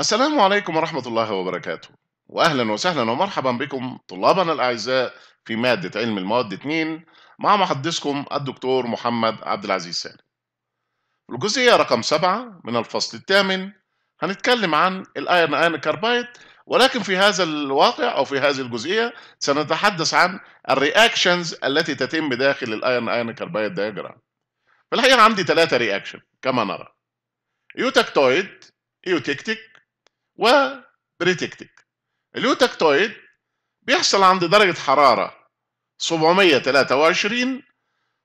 السلام عليكم ورحمة الله وبركاته وأهلا وسهلا ومرحبا بكم طلابنا الأعزاء في مادة علم المواد 2 مع محدثكم الدكتور محمد عبد العزيز سالم الجزئية رقم 7 من الفصل الثامن هنتكلم عن الايرن آيرن كاربايت ولكن في هذا الواقع أو في هذه الجزئية سنتحدث عن الرياكشنز التي تتم داخل الايرن آيرن كاربايت دياجرام في الحقيقة عندي ثلاثة رياكشن كما نرى يوتكتويد يوتكتيك وبريتكتك اليوتكتويد بيحصل عند درجة حرارة 723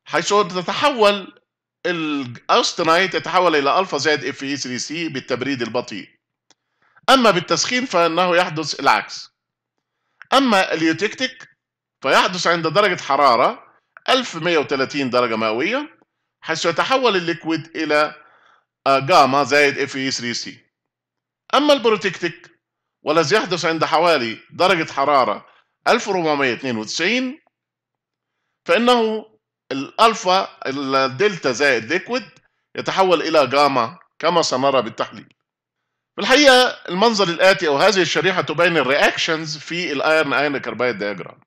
حيث تتحول الاوستنايت يتحول الى الفا زائد اف اي 3 سي بالتبريد البطيء اما بالتسخين فانه يحدث العكس اما اليوتكتيك فيحدث عند درجة حرارة 1130 درجة مئوية حيث يتحول الليكويد إلى آه، جاما زائد اف اي 3 سي أما البروتكتيك والذي يحدث عند حوالي درجة حرارة 1492 فإنه الألفا الدلتا زائد ليكويد يتحول إلى جاما كما سنرى بالتحليل في الحقيقة المنظر الآتي أو هذه الشريحة تبين الرياكشنز في الأيرن أيرن كربايد دياجرام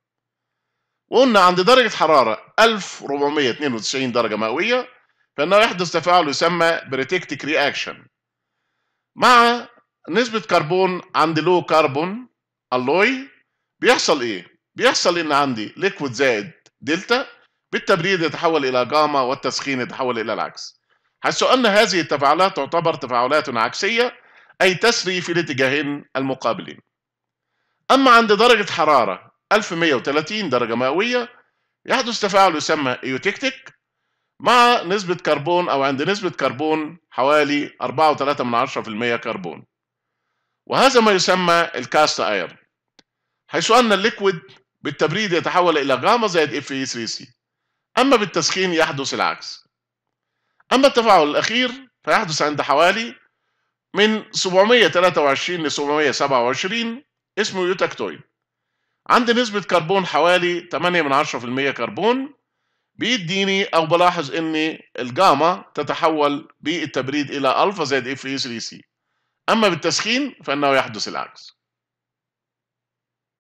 وقلنا عند درجة حرارة 1492 درجة مئوية فإنه يحدث تفاعل يسمى بريتكتيك رياكشن مع نسبة كربون عند لو كربون الوي بيحصل إيه؟ بيحصل إن عندي ليكويد زائد دلتا بالتبريد يتحول إلى جاما والتسخين يتحول إلى العكس. حيث ان هذه التفاعلات تعتبر تفاعلات عكسية أي تسري في الاتجاهين المقابلين. أما عند درجة حرارة 1130 درجة مئوية يحدث تفاعل يسمى إيوتكتيك مع نسبة كربون أو عند نسبة كربون حوالي 4.3% كربون. وهذا ما يسمى الكاست اير حيث أن الليكويد بالتبريد يتحول إلى جاما زائد اف اي 3 سي أما بالتسخين يحدث العكس أما التفاعل الأخير فيحدث عند حوالي من 723 ل 727 اسمه يوتاكتويد عند نسبة كربون حوالي 8 من 10% كربون بيديني أو بلاحظ إن الجاما تتحول بالتبريد إلى ألفا زائد اف اي 3 سي أما بالتسخين فإنه يحدث العكس